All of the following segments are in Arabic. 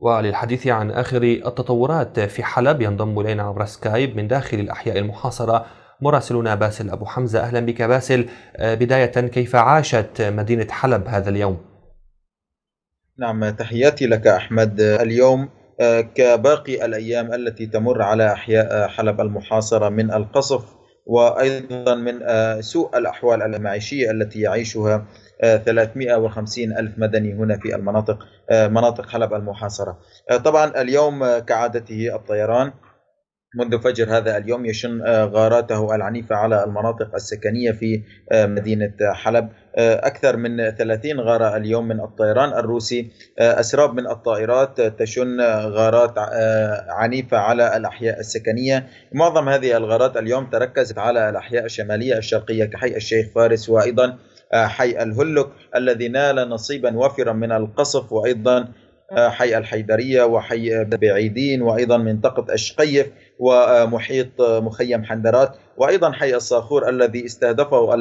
وللحديث عن آخر التطورات في حلب ينضم إلينا عبر سكايب من داخل الأحياء المحاصرة مراسلنا باسل أبو حمزة أهلا بك باسل آه، بداية كيف عاشت مدينة حلب هذا اليوم؟ نعم تحياتي لك أحمد اليوم آه، كباقي الأيام التي تمر على أحياء حلب المحاصرة من القصف وأيضا من آه، سوء الأحوال المعيشية التي يعيشها 350 آه، ألف مدني هنا في المناطق آه، مناطق حلب المحاصرة طبعا اليوم كعادته الطيران منذ فجر هذا اليوم يشن آه، غاراته العنيفة على المناطق السكنية في آه، مدينة آه، حلب أكثر من 30 غارة اليوم من الطيران الروسي أسراب من الطائرات تشن غارات عنيفة على الأحياء السكنية معظم هذه الغارات اليوم تركزت على الأحياء الشمالية الشرقية كحي الشيخ فارس وأيضا حي الهلك الذي نال نصيبا وافرا من القصف وأيضا حي الحيدرية وحي بعيدين وأيضا منطقة الشقيف ومحيط مخيم حندرات وأيضا حي الصاخور الذي استهدفه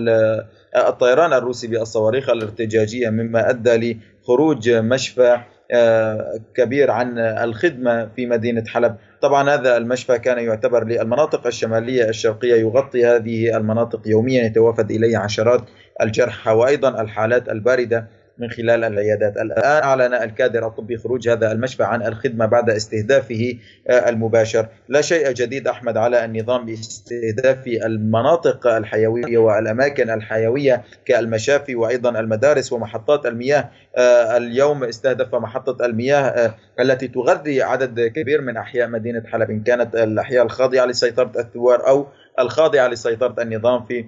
الطيران الروسي بالصواريخ الارتجاجية مما أدى لخروج مشفى آه، كبير عن الخدمة في مدينة حلب طبعا هذا المشفى كان يعتبر للمناطق الشمالية الشرقية يغطي هذه المناطق يوميا يتوافد إليه عشرات الجرحى وأيضا الحالات الباردة من خلال العيادات الآن أعلن الكادر الطبي خروج هذا المشفى عن الخدمة بعد استهدافه آه، المباشر لا شيء جديد أحمد على النظام باستهداف المناطق الحيوية والأماكن الحيوية كالمشافي وأيضا المدارس ومحطات المياه آه، اليوم استهدف محطة المياه آه، التي تغذي عدد كبير من أحياء مدينة حلب إن كانت الأحياء الخاضعة لسيطرة الثوار أو الخاضعة لسيطرة النظام في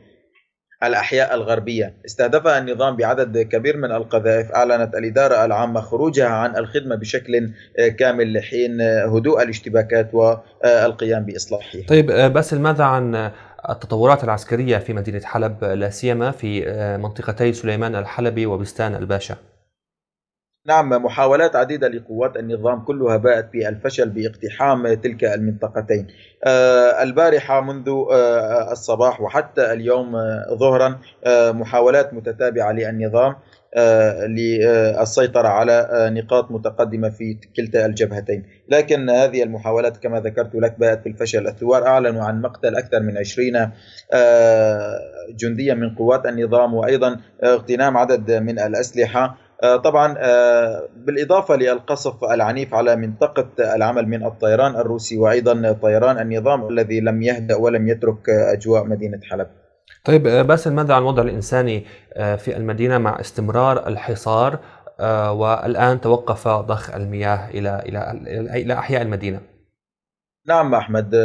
الأحياء الغربية استهدفها النظام بعدد كبير من القذائف أعلنت الإدارة العامة خروجها عن الخدمة بشكل آه، كامل لحين آه، هدوء الاشتباكات والقيام بإصلاحها طيب آه، باسل ماذا عن التطورات العسكرية في مدينة حلب لا سيما في منطقتي سليمان الحلبي وبستان الباشا نعم محاولات عديدة لقوات النظام كلها باءت بالفشل باقتحام تلك المنطقتين آه، البارحة منذ آه، الصباح وحتى اليوم آه، ظهرا محاولات متتابعة للنظام للسيطرة على نقاط متقدمة في كلتا الجبهتين لكن هذه المحاولات كما ذكرت لك باءت بالفشل الثوار أعلنوا عن مقتل أكثر من 20 جنديا من قوات النظام وأيضا اغتنام عدد من الأسلحة آه، طبعا آه، بالإضافة للقصف العنيف على منطقة العمل من الطيران الروسي وأيضا طيران النظام الذي لم يهدأ ولم يترك أجواء مدينة حلب طيب آه، باسل ماذا عن الوضع الإنساني في المدينة مع استمرار الحصار والآن توقف ضخ المياه إلى إلى إلى أحياء المدينة نعم أحمد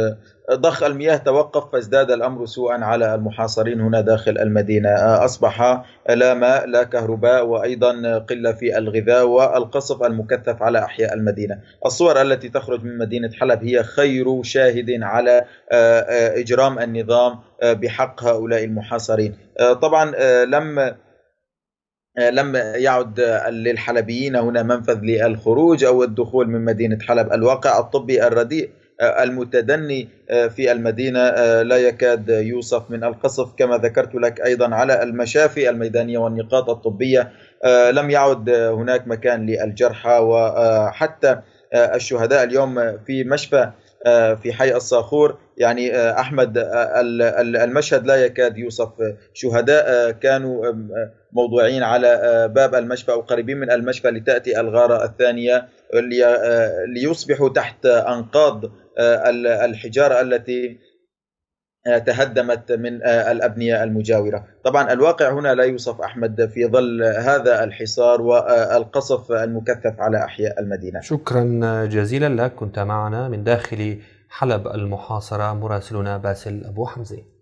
ضخ المياه توقف فازداد الأمر سوءا على المحاصرين هنا داخل المدينة أصبح لا ماء لا كهرباء وأيضا قلة في الغذاء والقصف المكثف على أحياء المدينة الصور التي تخرج من مدينة حلب هي خير شاهد على آه، آه، إجرام النظام آه، بحق هؤلاء المحاصرين طبعا لم لم يعد للحلبيين هنا منفذ للخروج او الدخول من مدينه حلب، الواقع الطبي الرديء المتدني آه، في المدينة آه، لا يكاد يوصف من القصف كما ذكرت لك أيضا على المشافي الميدانية والنقاط الطبية آه، لم يعد هناك مكان للجرحى وحتى الشهداء اليوم في مشفى آه، في حي الصاخور يعني آه، احمد آه، المشهد لا يكاد يوصف شهداء كانوا موضوعين على باب المشفى او قريبين من المشفى لتاتي الغاره الثانيه ليصبحوا تحت انقاض الحجاره التي آه، تهدمت من آه، الابنيه المجاوره. طبعا الواقع هنا لا يوصف احمد في ظل هذا الحصار والقصف المكثف على احياء المدينه. شكرا جزيلا لك كنت معنا من داخل حلب المحاصره مراسلنا باسل ابو حمزه.